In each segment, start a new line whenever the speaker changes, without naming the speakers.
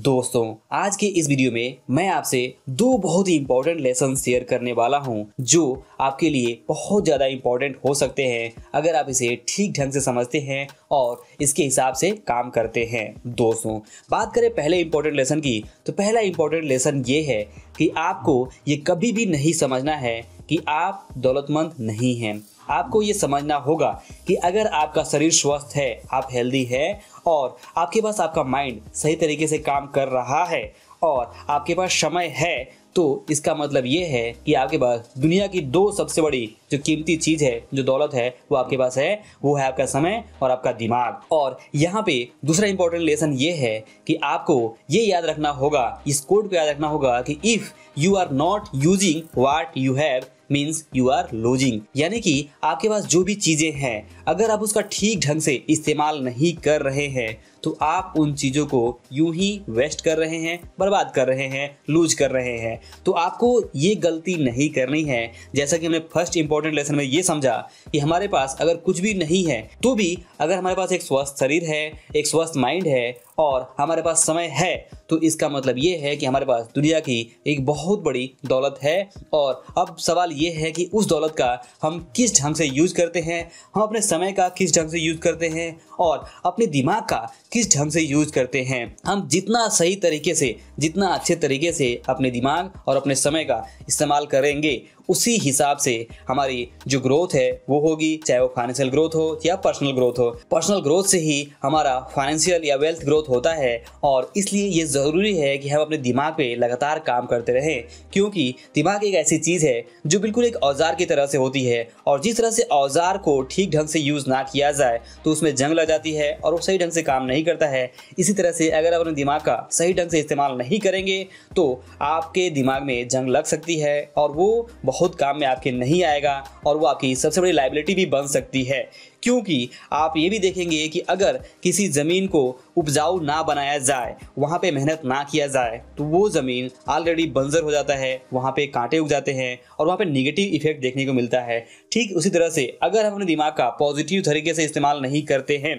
दोस्तों आज के इस वीडियो में मैं आपसे दो बहुत ही इंपॉर्टेंट लेसन शेयर करने वाला हूं जो आपके लिए बहुत ज़्यादा इंपॉर्टेंट हो सकते हैं अगर आप इसे ठीक ढंग से समझते हैं और इसके हिसाब से काम करते हैं दोस्तों बात करें पहले इंपॉर्टेंट लेसन की तो पहला इंपॉर्टेंट लेसन ये है कि आपको ये कभी भी नहीं समझना है कि आप दौलतमंद नहीं हैं आपको ये समझना होगा कि अगर आपका शरीर स्वस्थ है आप हेल्दी है और आपके पास आपका माइंड सही तरीके से काम कर रहा है और आपके पास समय है तो इसका मतलब ये है कि आपके पास दुनिया की दो सबसे बड़ी जो कीमती चीज़ है जो दौलत है वो आपके पास है वो है आपका समय और आपका दिमाग और यहाँ पे दूसरा इंपॉर्टेंट लेसन ये है कि आपको ये याद रखना होगा इस कोड को याद रखना होगा कि if you are not using what you have means you are losing यानी कि आपके पास जो भी चीजें हैं अगर आप उसका ठीक ढंग से इस्तेमाल नहीं कर रहे हैं तो आप उन चीज़ों को यूं ही वेस्ट कर रहे हैं बर्बाद कर रहे हैं लूज कर रहे हैं तो आपको ये गलती नहीं करनी है जैसा कि हमने फर्स्ट इंपॉर्टेंट लेसन में ये समझा कि हमारे पास अगर कुछ भी नहीं है तो भी अगर हमारे पास एक स्वस्थ शरीर है एक स्वस्थ माइंड है और हमारे पास समय है तो इसका मतलब ये है कि हमारे पास दुनिया की एक बहुत बड़ी दौलत है और अब सवाल ये है कि उस दौलत का हम किस ढंग से यूज़ करते हैं हम अपने समय का किस ढंग से यूज़ करते हैं और अपने दिमाग का किस ढंग से यूज करते हैं हम जितना सही तरीके से जितना अच्छे तरीके से अपने दिमाग और अपने समय का इस्तेमाल करेंगे उसी हिसाब से हमारी जो ग्रोथ है वो होगी चाहे वो फाइनेंशियल ग्रोथ हो या पर्सनल ग्रोथ हो पर्सनल ग्रोथ से ही हमारा फाइनेंशियल या वेल्थ ग्रोथ होता है और इसलिए ये ज़रूरी है कि हम अपने दिमाग पे लगातार काम करते रहें क्योंकि दिमाग एक ऐसी चीज़ है जो बिल्कुल एक औजार की तरह से होती है और जिस तरह से औजार को ठीक ढंग से यूज़ ना किया जाए तो उसमें जंग लग जाती है और वो सही ढंग से काम नहीं नहीं करता है इसी तरह से अगर आप अपने दिमाग का सही ढंग से इस्तेमाल नहीं करेंगे तो आपके दिमाग में जंग लग सकती है और वो बहुत काम में आपके नहीं आएगा और वो आपकी सबसे बड़ी लाइबिलिटी भी बन सकती है क्योंकि आप ये भी देखेंगे कि अगर किसी ज़मीन को उपजाऊ ना बनाया जाए वहाँ पे मेहनत ना किया जाए तो वो ज़मीन ऑलरेडी बंजर हो जाता है वहाँ पे कांटे उग जाते हैं और वहाँ पे निगेटिव इफेक्ट देखने को मिलता है ठीक उसी तरह से अगर हम अपने दिमाग का पॉजिटिव तरीके से इस्तेमाल नहीं करते हैं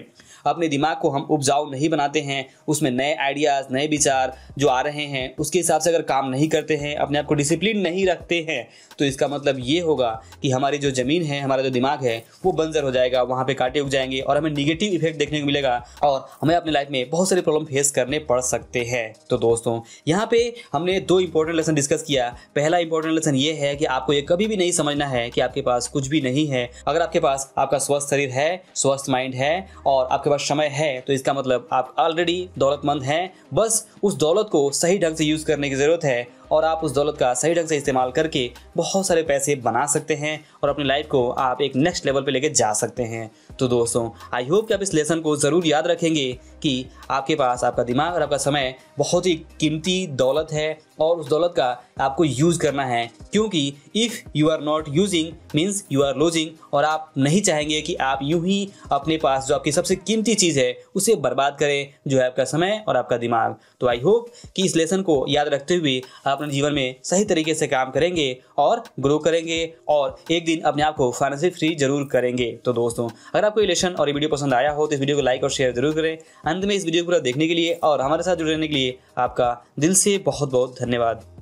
अपने दिमाग को हम उपजाऊ नहीं बनाते हैं उसमें नए आइडियाज़ नए विचार जो आ रहे हैं उसके हिसाब से अगर काम नहीं करते हैं अपने आप को डिसिप्लिन नहीं रखते हैं तो इसका मतलब ये होगा कि हमारी जो ज़मीन है हमारा जो दिमाग है वो बंजर हो जाएगा वहाँ पर काटे उग जाएंगे और हमें निगेटिव इफेक्ट देखने को मिलेगा और हमें अपनी लाइफ में बहुत सारे प्रॉब्लम फेस करने पड़ सकते हैं तो दोस्तों यहाँ पर हमने दो इंपॉर्टेंट लेसन डिस्कस किया पहला इंपॉर्टेंट लेसन ये है कि आपको ये कभी भी नहीं समझना है कि आपके पास कुछ भी नहीं है अगर आपके पास आपका स्वस्थ शरीर है स्वस्थ माइंड है और आपके पास समय है तो इसका मतलब आप ऑलरेडी दौलतमंद हैं बस उस दौलत को सही ढंग से यूज़ करने की ज़रूरत है और आप उस दौलत का सही ढंग से इस्तेमाल करके बहुत सारे पैसे बना सकते हैं और अपनी लाइफ को आप एक नेक्स्ट लेवल पर लेके जा सकते हैं तो दोस्तों आई होप कि आप इस लेसन को ज़रूर याद रखेंगे कि आपके पास आपका दिमाग और आपका समय बहुत ही कीमती दौलत है और उस दौलत का आपको यूज़ करना है क्योंकि if you are not using means you are losing और आप नहीं चाहेंगे कि आप यूं ही अपने पास जो आपकी सबसे कीमती चीज़ है उसे बर्बाद करें जो है आपका समय और आपका दिमाग तो आई होप कि इस लेसन को याद रखते हुए आप अपने जीवन में सही तरीके से काम करेंगे और ग्रो करेंगे और एक दिन अपने आप को फाइनेंशियल फ्री जरूर करेंगे तो दोस्तों अगर आपको रिलेशन और ये वीडियो पसंद आया हो तो इस वीडियो को लाइक और शेयर जरूर करें अंत में इस वीडियो को पूरा देखने के लिए और हमारे साथ जुड़े रहने के लिए आपका दिल से बहुत बहुत धन्यवाद